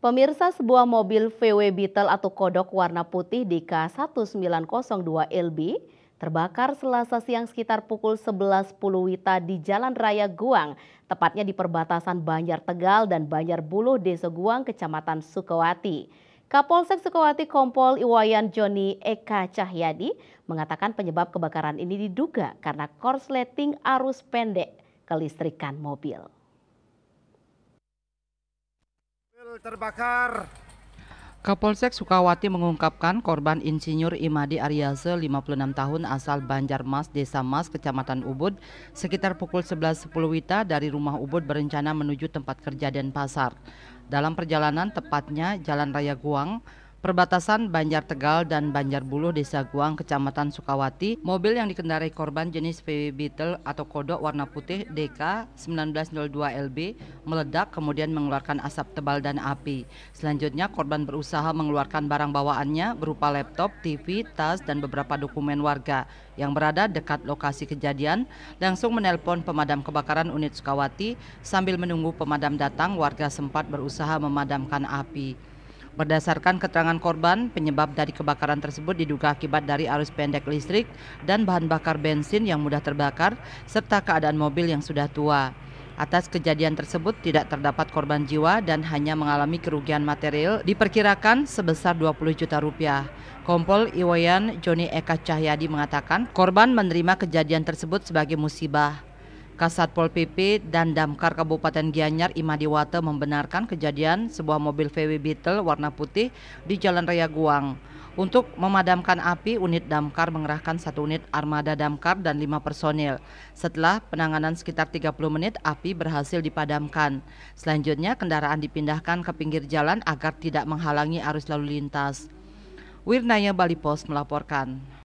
Pemirsa sebuah mobil VW Beetle atau kodok warna putih di K1902LB terbakar selasa siang sekitar pukul 11.10 Wita di Jalan Raya Guang, tepatnya di perbatasan Banjar Tegal dan Banjar Buluh Desa Guang, Kecamatan Sukawati. Kapolsek Sukawati Kompol Iwayan Joni Eka Cahyadi mengatakan penyebab kebakaran ini diduga karena korsleting arus pendek kelistrikan mobil. terbakar. Kapolsek Sukawati mengungkapkan korban Insinyur Imadi Aryaze 56 tahun asal Banjarmas, Desa Mas, Kecamatan Ubud, sekitar pukul 11.10 Wita dari rumah Ubud berencana menuju tempat kerja dan pasar. Dalam perjalanan tepatnya Jalan Raya Guang, Perbatasan Banjar Tegal dan Banjar Buluh Desa Guang, Kecamatan Sukawati, mobil yang dikendarai korban jenis VW Beetle atau kodok warna putih DK 1902LB meledak kemudian mengeluarkan asap tebal dan api. Selanjutnya korban berusaha mengeluarkan barang bawaannya berupa laptop, TV, tas, dan beberapa dokumen warga yang berada dekat lokasi kejadian langsung menelpon pemadam kebakaran unit Sukawati sambil menunggu pemadam datang warga sempat berusaha memadamkan api. Berdasarkan keterangan korban, penyebab dari kebakaran tersebut diduga akibat dari arus pendek listrik dan bahan bakar bensin yang mudah terbakar serta keadaan mobil yang sudah tua. Atas kejadian tersebut tidak terdapat korban jiwa dan hanya mengalami kerugian material diperkirakan sebesar 20 juta rupiah. Kompol Iwayan Joni Eka Cahyadi mengatakan korban menerima kejadian tersebut sebagai musibah. Kasat Pol PP dan Damkar Kabupaten Gianyar Imadiwate membenarkan kejadian sebuah mobil VW Beetle warna putih di Jalan Raya Guang. Untuk memadamkan api, unit damkar mengerahkan satu unit armada damkar dan lima personil. Setelah penanganan sekitar 30 menit, api berhasil dipadamkan. Selanjutnya, kendaraan dipindahkan ke pinggir jalan agar tidak menghalangi arus lalu lintas. Wirnaya Bali Post melaporkan.